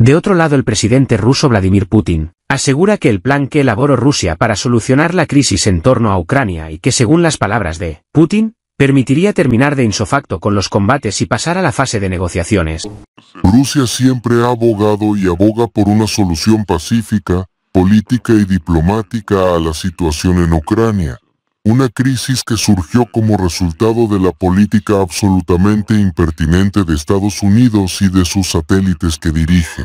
De otro lado el presidente ruso Vladimir Putin, asegura que el plan que elaboró Rusia para solucionar la crisis en torno a Ucrania y que según las palabras de Putin, permitiría terminar de insofacto con los combates y pasar a la fase de negociaciones. Rusia siempre ha abogado y aboga por una solución pacífica, política y diplomática a la situación en Ucrania una crisis que surgió como resultado de la política absolutamente impertinente de Estados Unidos y de sus satélites que dirige.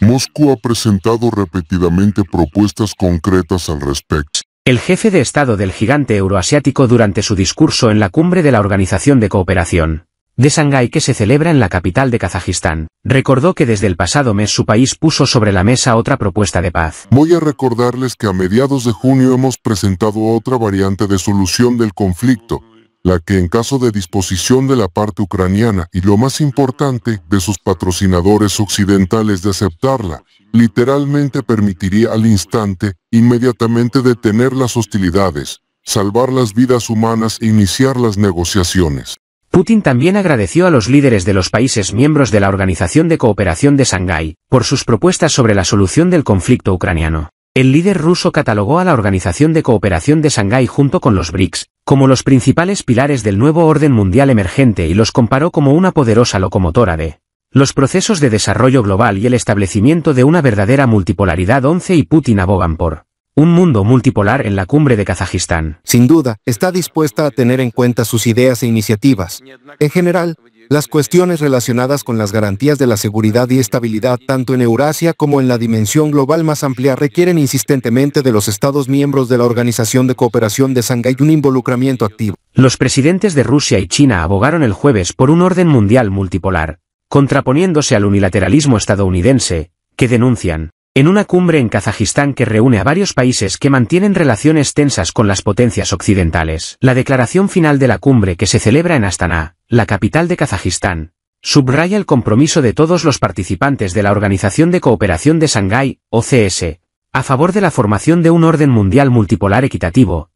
Moscú ha presentado repetidamente propuestas concretas al respecto. El jefe de Estado del gigante euroasiático durante su discurso en la cumbre de la Organización de Cooperación de Shanghái que se celebra en la capital de Kazajistán, recordó que desde el pasado mes su país puso sobre la mesa otra propuesta de paz. Voy a recordarles que a mediados de junio hemos presentado otra variante de solución del conflicto, la que en caso de disposición de la parte ucraniana y lo más importante, de sus patrocinadores occidentales de aceptarla, literalmente permitiría al instante, inmediatamente detener las hostilidades, salvar las vidas humanas e iniciar las negociaciones. Putin también agradeció a los líderes de los países miembros de la Organización de Cooperación de Shanghái por sus propuestas sobre la solución del conflicto ucraniano. El líder ruso catalogó a la Organización de Cooperación de Shanghái junto con los BRICS como los principales pilares del nuevo orden mundial emergente y los comparó como una poderosa locomotora de los procesos de desarrollo global y el establecimiento de una verdadera multipolaridad 11 y Putin abogan por un mundo multipolar en la cumbre de Kazajistán. Sin duda, está dispuesta a tener en cuenta sus ideas e iniciativas. En general, las cuestiones relacionadas con las garantías de la seguridad y estabilidad tanto en Eurasia como en la dimensión global más amplia requieren insistentemente de los Estados miembros de la Organización de Cooperación de Shanghái un involucramiento activo. Los presidentes de Rusia y China abogaron el jueves por un orden mundial multipolar, contraponiéndose al unilateralismo estadounidense, que denuncian en una cumbre en Kazajistán que reúne a varios países que mantienen relaciones tensas con las potencias occidentales. La declaración final de la cumbre que se celebra en Astana, la capital de Kazajistán, subraya el compromiso de todos los participantes de la Organización de Cooperación de Shanghái, OCS, a favor de la formación de un orden mundial multipolar equitativo,